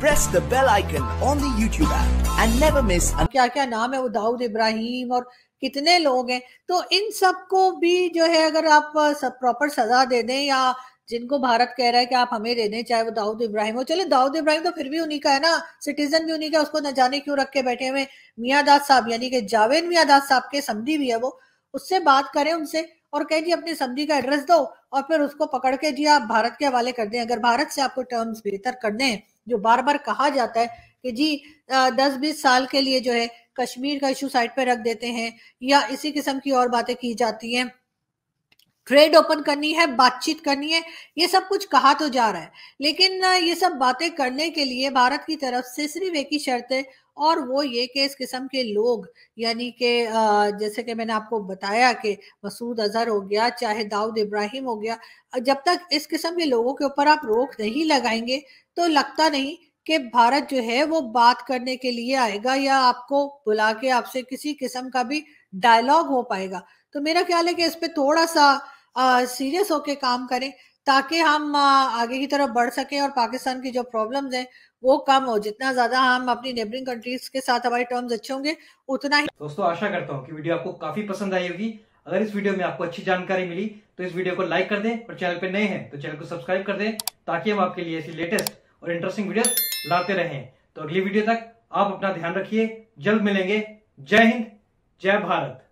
press the bell icon on the YouTube app and never miss क्या क्या नाम है वो दाऊद इब्राहिम और कितने लोग हैं तो इन सब को भी जो है अगर आप प्रॉपर सजा दे दें या जिनको भारत कह रहा है कि आप हमें दे दें चाहे वो दाऊद इब्राहिम हो चले दाऊद इब्राहिम तो फिर भी उन्हीं का है ना सिटीजन भी उन्हीं का उसको न जाने क्यों रख के बैठे हुए मियादास साहब यानी कि जावेद मियादास साहब के समझी भी है वो उससे बात करें उनसे और कहें जी अपनी सब्जी का एड्रेस दो और फिर उसको पकड़ के जी आप भारत के हवाले कर दें अगर भारत से आपको टर्म्स बेहतर करने हैं जो बार बार कहा जाता है कि जी दस बीस साल के लिए जो है कश्मीर का इशू साइड पर रख देते हैं या इसी किस्म की और बातें की जाती हैं ट्रेड ओपन करनी है बातचीत करनी है ये सब कुछ कहा तो जा रहा है लेकिन ये सब बातें करने के लिए भारत की तरफ से सिर्फ एक ही शर्त है और वो ये कि इस किस्म के लोग यानी कि जैसे कि मैंने आपको बताया कि मसूद अजहर हो गया चाहे दाऊद इब्राहिम हो गया जब तक इस किस्म के लोगों के ऊपर आप रोक नहीं लगाएंगे तो लगता नहीं कि भारत जो है वो बात करने के लिए आएगा या आपको बुला के आपसे किसी किस्म का भी डायलॉग हो पाएगा तो मेरा ख्याल है कि इस पर थोड़ा सा सीरियस होके काम करें ताकि हम आ, आगे की तरफ बढ़ सकें और पाकिस्तान की जो प्रॉब्लम्स हैं वो कम हो जितना ज्यादा हम अपनी नेबरिंग कंट्रीज के साथ हमारे टर्म्स अच्छे होंगे उतना ही दोस्तों आशा करता हूँ कि वीडियो आपको काफी पसंद आई होगी अगर इस वीडियो में आपको अच्छी जानकारी मिली तो इस वीडियो को लाइक कर दें और चैनल पर नए हैं तो चैनल को सब्सक्राइब कर दें ताकि हम आपके लिए ऐसी लेटेस्ट और इंटरेस्टिंग वीडियो लाते रहें तो अगली वीडियो तक आप अपना ध्यान रखिए जल्द मिलेंगे जय हिंद जय भारत